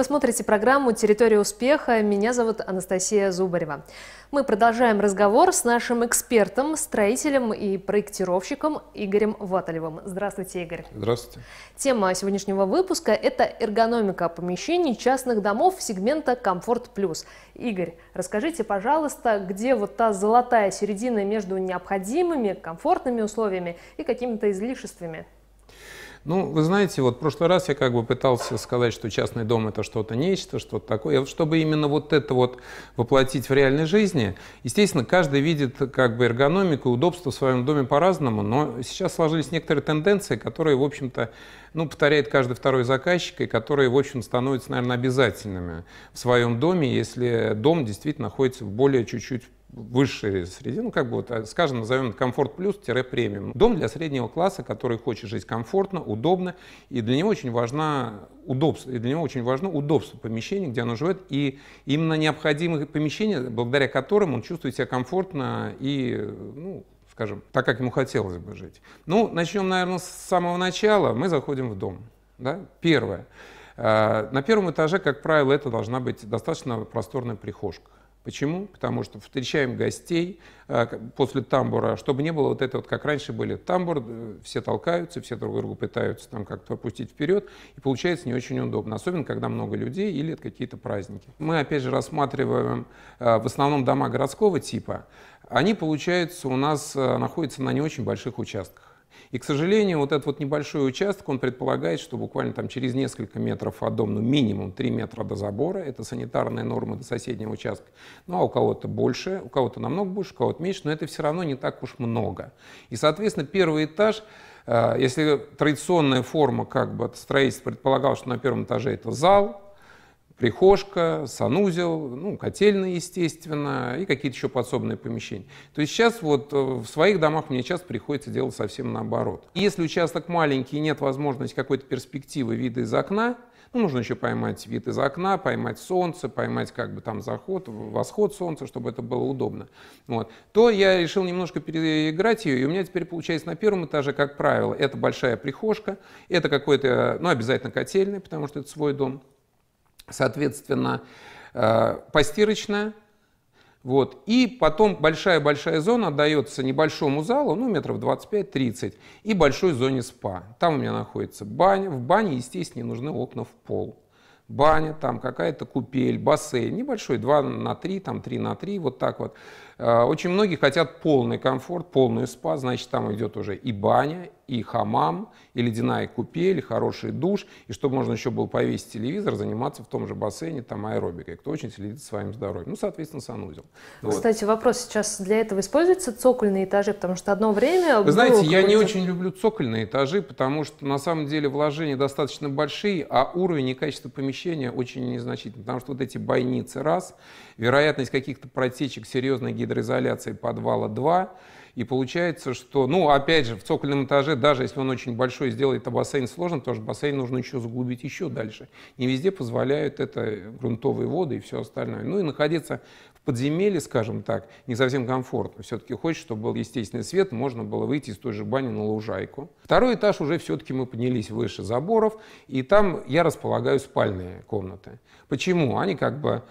Вы смотрите программу «Территория успеха». Меня зовут Анастасия Зубарева. Мы продолжаем разговор с нашим экспертом, строителем и проектировщиком Игорем Ваталевым. Здравствуйте, Игорь. Здравствуйте. Тема сегодняшнего выпуска – это эргономика помещений частных домов сегмента «Комфорт плюс». Игорь, расскажите, пожалуйста, где вот та золотая середина между необходимыми комфортными условиями и какими-то излишествами? Ну, вы знаете, вот в прошлый раз я как бы пытался сказать, что частный дом это что-то нечто, что-то такое. Чтобы именно вот это вот воплотить в реальной жизни, естественно, каждый видит как бы эргономику и удобство в своем доме по-разному, но сейчас сложились некоторые тенденции, которые, в общем-то, ну, повторяет каждый второй заказчик, и которые, в общем, становятся, наверное, обязательными в своем доме, если дом действительно находится в более чуть-чуть высшей среде, ну как бы вот, э, скажем, назовем комфорт плюс-премиум. Дом для среднего класса, который хочет жить комфортно, удобно, и для него очень важно удобство, и для него очень важно удобство помещения, где оно живет, и именно необходимые помещения, благодаря которым он чувствует себя комфортно и, ну, скажем, так, как ему хотелось бы жить. Ну, начнем, наверное, с самого начала. Мы заходим в дом. Да? Первое. Э, на первом этаже, как правило, это должна быть достаточно просторная прихожка. Почему? Потому что встречаем гостей э, после тамбура, чтобы не было вот этого, вот, как раньше были тамбур, э, все толкаются, все друг другу пытаются там как-то опустить вперед, и получается не очень удобно, особенно когда много людей или это какие-то праздники. Мы опять же рассматриваем э, в основном дома городского типа, они, получается, у нас находятся на не очень больших участках. И, к сожалению, вот этот вот небольшой участок, он предполагает, что буквально там через несколько метров от дома, ну, минимум 3 метра до забора, это санитарная норма до соседнего участка, ну, а у кого-то больше, у кого-то намного больше, у кого-то меньше, но это все равно не так уж много. И, соответственно, первый этаж, э, если традиционная форма как бы строительства предполагала, что на первом этаже это зал, прихожка, санузел, ну, котельная, естественно, и какие-то еще подсобные помещения. То есть сейчас вот э, в своих домах мне часто приходится делать совсем наоборот. Если участок маленький и нет возможности какой-то перспективы вида из окна, ну, нужно еще поймать вид из окна, поймать солнце, поймать как бы там заход, восход солнца, чтобы это было удобно. Вот. То я решил немножко переиграть ее, и у меня теперь получается на первом этаже, как правило, это большая прихожка, это какой-то, э, ну, обязательно котельная, потому что это свой дом, соответственно, э, постирочная, вот. И потом большая-большая зона отдается небольшому залу, ну, метров 25-30, и большой зоне спа. Там у меня находится баня. В бане, естественно, не нужны окна в пол баня, там какая-то купель, бассейн, небольшой, 2 на 3, там 3 на 3, вот так вот. Э, очень многие хотят полный комфорт, полную спа, значит, там идет уже и баня, и хамам, и ледяная купель, и хороший душ, и чтобы можно еще было повесить телевизор, заниматься в том же бассейне, там аэробикой, кто очень следит за своим здоровьем. Ну, соответственно, санузел. Ну, кстати, вот. вопрос сейчас для этого используются цокольные этажи, потому что одно время... Вы знаете, я не очень люблю цокольные этажи, потому что на самом деле вложения достаточно большие, а уровень и качество помещения смещения очень незначительно, потому что вот эти бойницы раз, вероятность каких-то протечек серьезной гидроизоляции подвала два, и получается, что, ну, опять же, в цокольном этаже, даже если он очень большой, сделает а бассейн сложно, потому что бассейн нужно еще заглубить еще дальше. Не везде позволяют это грунтовые воды и все остальное. Ну и находиться подземелье, скажем так, не совсем комфортно. Все-таки хочется, чтобы был естественный свет, можно было выйти из той же бани на лужайку. Второй этаж уже все-таки мы поднялись выше заборов, и там я располагаю спальные комнаты. Почему? Они как бы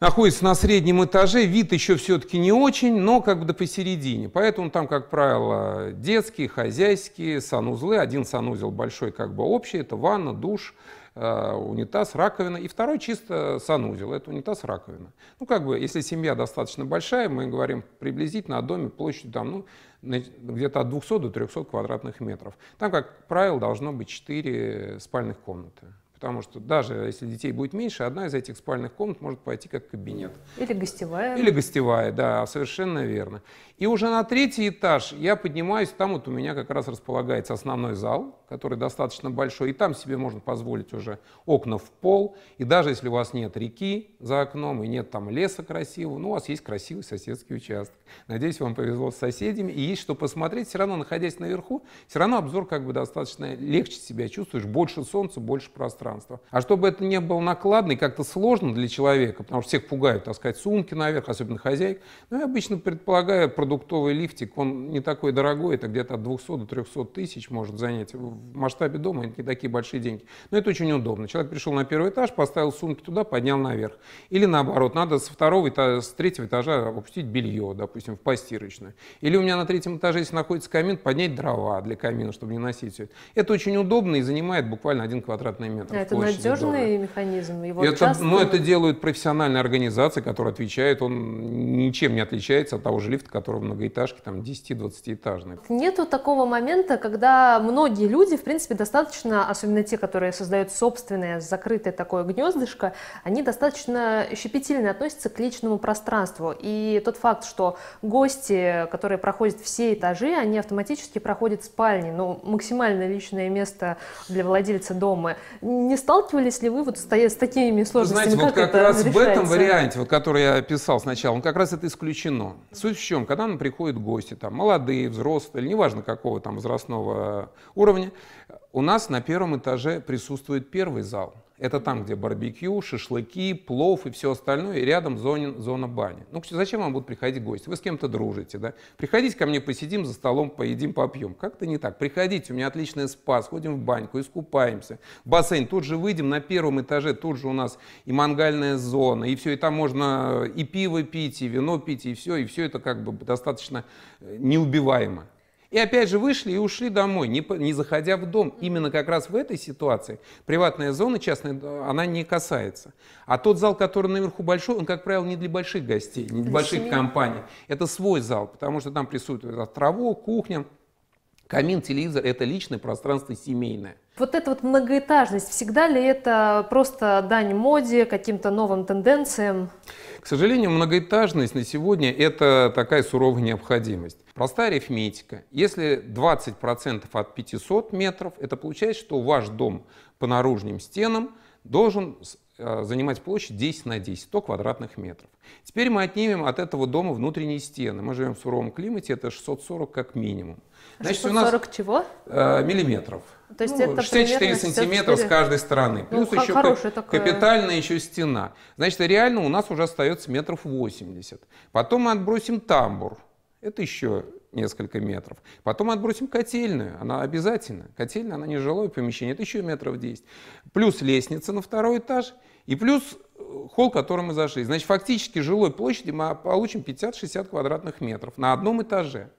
находятся на среднем этаже, вид еще все-таки не очень, но как бы до посередине. Поэтому там, как правило, детские, хозяйские санузлы. Один санузел большой, как бы общий, это ванна, душ, Э, унитаз, раковина, и второй чисто санузел, это унитаз, раковина. Ну, как бы, если семья достаточно большая, мы говорим приблизительно о доме площадью там, ну, где-то от 200 до 300 квадратных метров. Там, как правило, должно быть 4 спальных комнаты. Потому что даже если детей будет меньше, одна из этих спальных комнат может пойти как кабинет. Или гостевая. Или гостевая, да, совершенно верно. И уже на третий этаж я поднимаюсь, там вот у меня как раз располагается основной зал, который достаточно большой, и там себе можно позволить уже окна в пол. И даже если у вас нет реки за окном и нет там леса красивого, ну, у вас есть красивый соседский участок. Надеюсь, вам повезло с соседями, и есть что посмотреть. Все равно, находясь наверху, все равно обзор как бы достаточно легче себя чувствуешь, больше солнца, больше пространства. А чтобы это не было накладно и как-то сложно для человека, потому что всех пугают таскать сумки наверх, особенно хозяек, ну, я обычно предполагаю продуктовый лифтик, он не такой дорогой, это где-то от 200 до 300 тысяч может занять в в масштабе дома это не такие большие деньги. Но это очень удобно. Человек пришел на первый этаж, поставил сумки туда, поднял наверх. Или наоборот, надо со второго этажа, с третьего этажа опустить белье, допустим, в постирочную. Или у меня на третьем этаже, если находится камин, поднять дрова для камина, чтобы не носить все это. Это очень удобно и занимает буквально один квадратный метр. А это надежный дома. механизм? Его это, ну, часто... Но это делают профессиональные организации, которые отвечают. Он ничем не отличается от того же лифта, который в многоэтажке, там, 10-20-этажный. Нету такого момента, когда многие люди люди, в принципе, достаточно, особенно те, которые создают собственное закрытое такое гнездышко, они достаточно щепетильно относятся к личному пространству. И тот факт, что гости, которые проходят все этажи, они автоматически проходят спальни, ну, максимально личное место для владельца дома. Не сталкивались ли вы вот с, такими сложностями? Знаете, вот как, как раз решается? в этом варианте, вот, который я описал сначала, он как раз это исключено. Суть в чем, когда нам приходят гости, там, молодые, взрослые, неважно какого там возрастного уровня, у нас на первом этаже присутствует первый зал. Это там, где барбекю, шашлыки, плов и все остальное, и рядом зоне, зона бани. Ну, зачем вам будут приходить гости? Вы с кем-то дружите, да? Приходите ко мне, посидим за столом, поедим, попьем. Как-то не так. Приходите, у меня отличный спа, сходим в баньку, искупаемся. Бассейн, тут же выйдем на первом этаже, тут же у нас и мангальная зона, и все, и там можно и пиво пить, и вино пить, и все, и все это как бы достаточно э, неубиваемо. И опять же вышли и ушли домой, не, не заходя в дом. Именно как раз в этой ситуации приватная зона, частная, э, она не касается. А тот зал, который наверху большой, он, как правило, не для больших гостей, не для, для больших семьи. компаний. Это свой зал, потому что там присутствует траву, кухня, Камин, телевизор – это личное пространство семейное. Вот эта вот многоэтажность, всегда ли это просто дань моде, каким-то новым тенденциям? К сожалению, многоэтажность на сегодня – это такая суровая необходимость. Простая арифметика. Если 20% от 500 метров, это получается, что ваш дом по наружным стенам должен Э, занимать площадь 10 на 10, 100 квадратных метров. Теперь мы отнимем от этого дома внутренние стены. Мы живем в суровом климате, это 640 как минимум. А Значит, 640 у нас, чего? Э, миллиметров. То есть ну, это 64 сантиметра 64... с каждой стороны. Ну, Плюс ну, еще такая... капитальная еще стена. Значит, реально у нас уже остается метров 80. Потом мы отбросим тамбур. Это еще несколько метров. Потом отбросим котельную, она обязательно. Котельная, она не жилое помещение, это еще метров 10. Плюс лестница на второй этаж и плюс э, холл, в который мы зашли. Значит, фактически жилой площади мы получим 50-60 квадратных метров на одном этаже.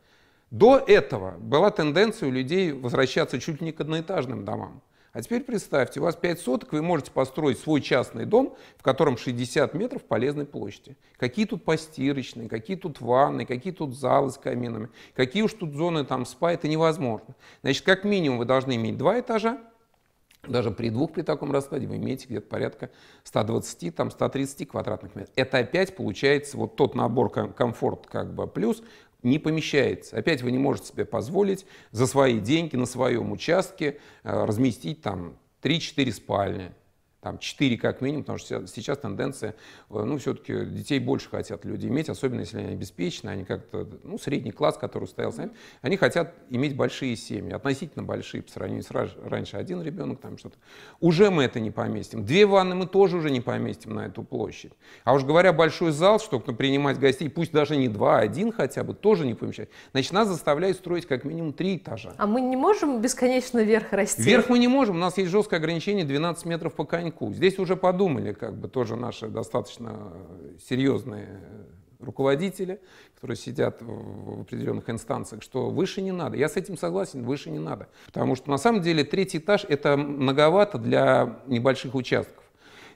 До этого была тенденция у людей возвращаться чуть ли не к одноэтажным домам. А теперь представьте, у вас 5 соток, вы можете построить свой частный дом, в котором 60 метров полезной площади. Какие тут постирочные, какие тут ванны, какие тут залы с каминами, какие уж тут зоны там спа, это невозможно. Значит, как минимум вы должны иметь два этажа, даже при двух при таком раскладе вы имеете где-то порядка 120, там 130 квадратных метров. Это опять получается вот тот набор комфорт как бы плюс не помещается. Опять вы не можете себе позволить за свои деньги на своем участке э, разместить там 3-4 спальни там 4 как минимум, потому что сейчас тенденция, э, ну, все-таки детей больше хотят люди иметь, особенно если они обеспечены, они как-то, ну, средний класс, который устоялся, они хотят иметь большие семьи, относительно большие по сравнению с раньше один ребенок, там что-то. Уже мы это не поместим. Две ванны мы тоже уже не поместим на эту площадь. А уж говоря большой зал, чтобы ну, принимать гостей, пусть даже не два, а один хотя бы, тоже не помещать. Значит, нас заставляют строить как минимум три этажа. А мы не можем бесконечно вверх расти? Вверх мы не можем. У нас есть жесткое ограничение 12 метров по коньку парнику. Здесь уже подумали, как бы тоже наши достаточно э, серьезные э, руководители, которые сидят в определенных инстанциях, что выше не надо. Я с этим согласен, выше не надо. Потому что на самом деле третий этаж это многовато для небольших участков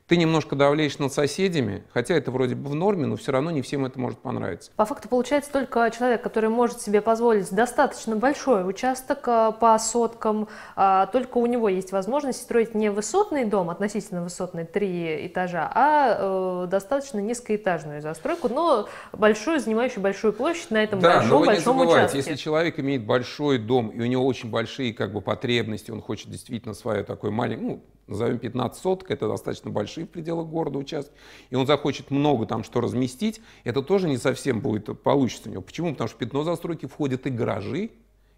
ты немножко давлеешь над соседями, хотя это вроде бы в норме, но все равно не всем это может понравиться. По факту получается только человек, который может себе позволить достаточно большой участок а, по соткам, а, только у него есть возможность строить не высотный дом, относительно высотный, три этажа, а э, достаточно низкоэтажную застройку, но большую, занимающую большую площадь на этом да, большом, но вы большом забывайте, участке. Если человек имеет большой дом, и у него очень большие как бы потребности, он хочет действительно свое такое маленькое, ну, назовем 15 соток, это достаточно большие в пределах города участки, и он захочет много там что разместить, это тоже не совсем будет получится у него. Почему? Потому что в пятно застройки входят и гаражи.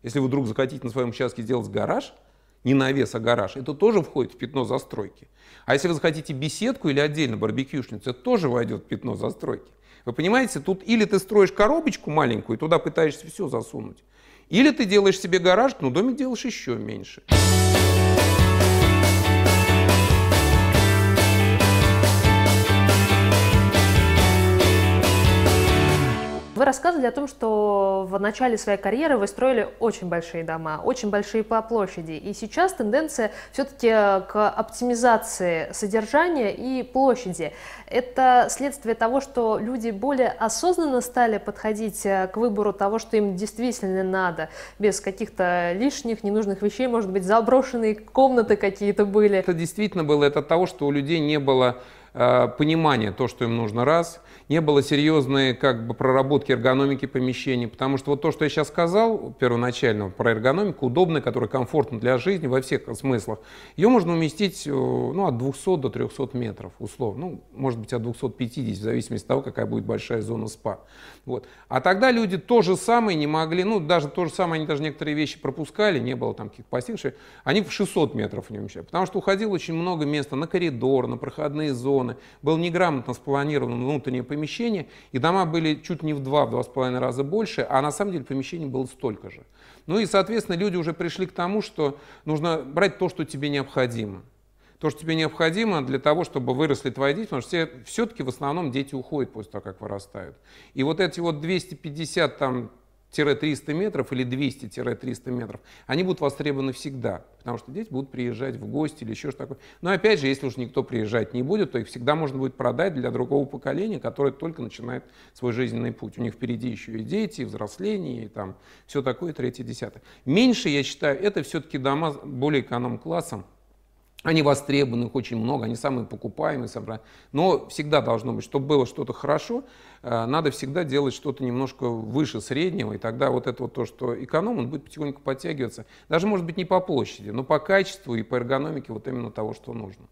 Если вы вдруг захотите на своем участке сделать гараж, не навес, а гараж, это тоже входит в пятно застройки. А если вы захотите беседку или отдельно барбекюшницу, это тоже войдет в пятно застройки. Вы понимаете, тут или ты строишь коробочку маленькую, и туда пытаешься все засунуть, или ты делаешь себе гараж, но домик делаешь еще меньше. Вы рассказывали о том, что в начале своей карьеры вы строили очень большие дома, очень большие по площади, и сейчас тенденция все-таки э, к оптимизации содержания и площади. Это следствие того, что люди более осознанно стали подходить э, к выбору того, что им действительно надо, без каких-то лишних, ненужных вещей, может быть, заброшенные комнаты какие-то были. Это действительно было, это того, что у людей не было э, понимания, то, что им нужно раз – не было серьезной как бы проработки эргономики помещений, потому что вот то, что я сейчас сказал первоначально про эргономику, удобная, которая комфортна для жизни во всех смыслах, ее можно уместить э, ну, от 200 до 300 метров условно, ну, может быть, от 250, в зависимости от того, какая будет большая зона спа. Вот. А тогда люди то же самое не могли, ну, даже то же самое, они даже некоторые вещи пропускали, не было там каких-то постигших, они в 600 метров не умещали, потому что уходило очень много места на коридор, на проходные зоны, было неграмотно спланировано внутреннее помещение, помещение, и дома были чуть не в два, в два с половиной раза больше, а на самом деле помещений было столько же. Ну и, соответственно, люди уже пришли к тому, что нужно брать то, что тебе необходимо. То, что тебе необходимо для того, чтобы выросли твои дети, потому что все-таки в основном дети уходят после того, как вырастают. И вот эти вот 250 там, 300 метров или 200-300 метров, они будут востребованы всегда, потому что дети будут приезжать в гости или еще что такое. Но опять же, если уж никто приезжать не будет, то их всегда можно будет продать для другого поколения, которое только начинает свой жизненный путь. У них впереди еще и дети, и взросление, и там все такое, третье, десятое. Меньше, я считаю, это все-таки дома более эконом-классом, они востребованы, их очень много, они самые покупаемые. Самые... Но всегда должно быть, чтобы было что-то хорошо, э, надо всегда делать что-то немножко выше среднего, и тогда вот это вот то, что эконом, он будет потихоньку подтягиваться. Даже, может быть, не по площади, но по качеству и по эргономике вот именно того, что нужно.